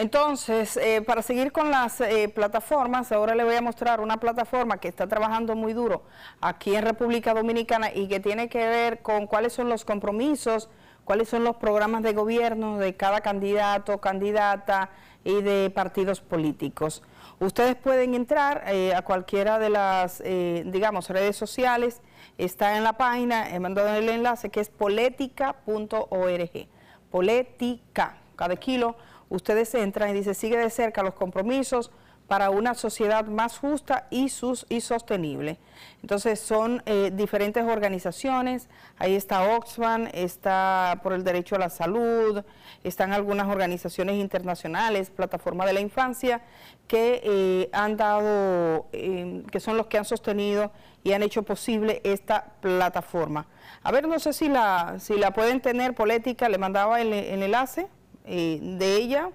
Entonces, eh, para seguir con las eh, plataformas, ahora le voy a mostrar una plataforma que está trabajando muy duro aquí en República Dominicana y que tiene que ver con cuáles son los compromisos, cuáles son los programas de gobierno de cada candidato, candidata y de partidos políticos. Ustedes pueden entrar eh, a cualquiera de las, digamos, redes sociales, está en la página, he mandado el enlace que es politica.org, polética, cada kilo ustedes entran y dice, sigue de cerca los compromisos para una sociedad más justa y, sus, y sostenible. Entonces son eh, diferentes organizaciones, ahí está Oxfam, está por el derecho a la salud, están algunas organizaciones internacionales, Plataforma de la Infancia, que eh, han dado, eh, que son los que han sostenido y han hecho posible esta plataforma. A ver, no sé si la, si la pueden tener, Polética, le mandaba el enlace de ella.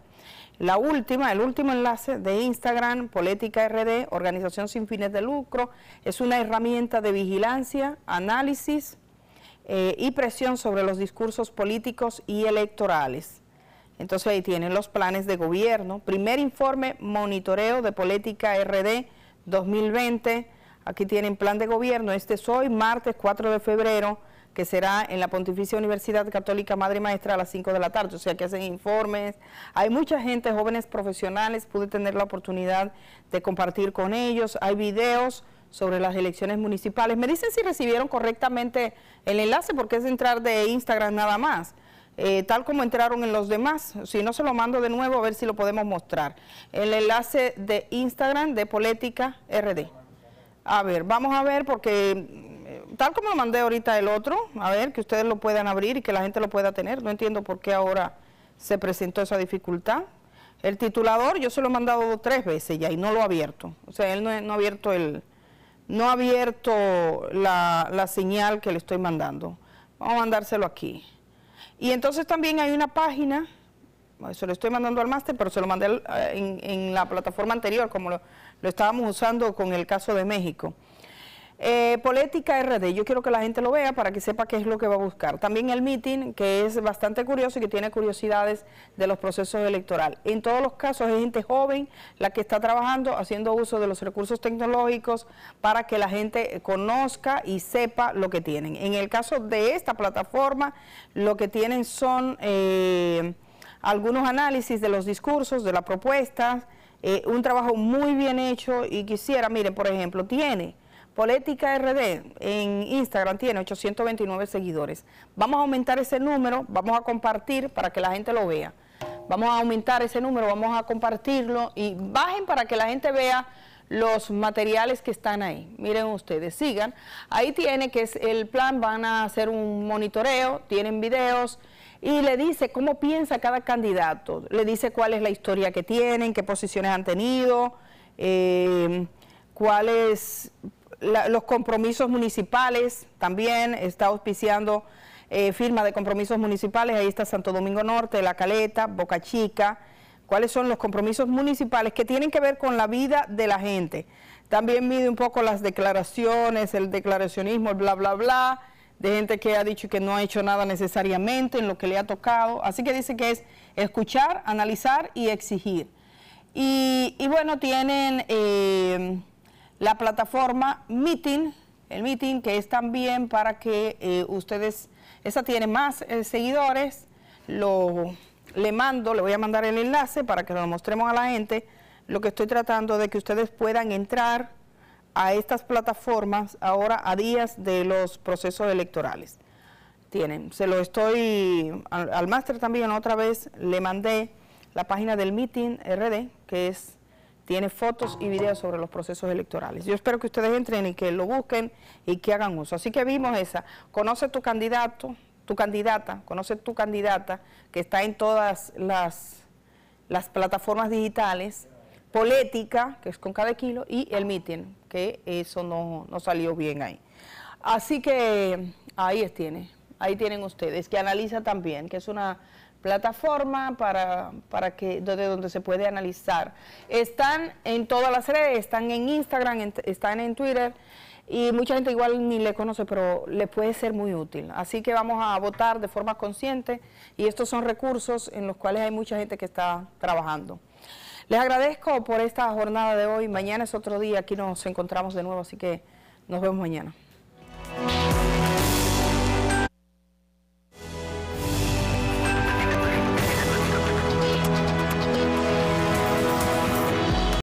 La última, el último enlace de Instagram, Política RD, Organización sin fines de lucro, es una herramienta de vigilancia, análisis eh, y presión sobre los discursos políticos y electorales. Entonces ahí tienen los planes de gobierno. Primer informe, monitoreo de Política RD 2020. Aquí tienen plan de gobierno. Este es hoy, martes 4 de febrero que será en la Pontificia Universidad Católica Madre Maestra a las 5 de la tarde, o sea que hacen informes. Hay mucha gente, jóvenes profesionales, pude tener la oportunidad de compartir con ellos, hay videos sobre las elecciones municipales. Me dicen si recibieron correctamente el enlace, porque es entrar de Instagram nada más. Eh, tal como entraron en los demás. Si no, se lo mando de nuevo a ver si lo podemos mostrar. El enlace de Instagram de Política RD. A ver, vamos a ver porque tal como lo mandé ahorita el otro, a ver, que ustedes lo puedan abrir y que la gente lo pueda tener. No entiendo por qué ahora se presentó esa dificultad. El titulador yo se lo he mandado tres veces ya y no lo ha abierto. O sea, él no, ha abierto, el, no ha abierto la, señal que le estoy mandando. Vamos a mandárselo aquí. Y entonces también hay una página se lo estoy mandando al máster, pero se lo mandé eh, en, en la plataforma anterior, como lo, estábamos usando con el caso de México. Eh, Política RD, yo quiero que la gente lo vea para que sepa qué es lo que va a buscar. También el meeting, que es bastante curioso y que tiene curiosidades de los procesos electorales. En todos los casos es gente joven la que está trabajando, haciendo uso de los recursos tecnológicos para que la gente conozca y sepa lo que tienen. En el caso de esta plataforma, lo que tienen son eh, algunos análisis de los discursos, de las propuestas, eh, un trabajo muy bien hecho y quisiera, miren, por ejemplo, tiene Política RD en Instagram tiene 829 seguidores. Vamos a aumentar ese número, vamos a compartir para que la gente lo vea. Vamos a aumentar ese número, vamos a compartirlo y bajen para que la gente vea los materiales que están ahí. Miren ustedes, sigan. Ahí tiene que es el plan, van a hacer un monitoreo, tienen videos y le dice cómo piensa cada candidato, le dice cuál es la historia que tienen, qué posiciones han tenido, eh, es los compromisos municipales también, está auspiciando eh, firma de compromisos municipales, ahí está Santo Domingo Norte, La Caleta, Boca Chica, cuáles son los compromisos municipales que tienen que ver con la vida de la gente. También mide un poco las declaraciones, el declaracionismo, el bla, bla, bla, de gente que ha dicho que no ha hecho nada necesariamente en lo que le ha tocado. Así que dice que es escuchar, analizar y exigir. Y, bueno, tienen... Eh, la plataforma Meeting, el Meeting que es también para que eh, ustedes, esa tiene más eh, seguidores, lo, le mando, le voy a mandar el enlace para que lo mostremos a la gente, lo que estoy tratando de que ustedes puedan entrar a estas plataformas ahora a días de los procesos electorales. Tienen, se lo estoy, al, al máster también otra vez le mandé la página del Meeting RD, que es tiene fotos y videos sobre los procesos electorales. Yo espero que ustedes entren y que lo busquen y que hagan uso. Así que vimos esa, conoce tu candidato, tu candidata, conoce tu candidata que está en todas las, las plataformas digitales, Política que es con cada kilo, y el meeting, que eso no, no salió bien ahí. Así que ahí es, tiene, ahí tienen ustedes, que analiza también, que es una plataforma para, para que donde, donde se puede analizar. Están en todas las redes, están en Instagram, están en Twitter y mucha gente igual ni le conoce, pero le puede ser muy útil. Así que vamos a votar de forma consciente y estos son recursos en los cuales hay mucha gente que está trabajando. Les agradezco por esta jornada de hoy. Mañana es otro día, aquí nos encontramos de nuevo, así que nos vemos mañana.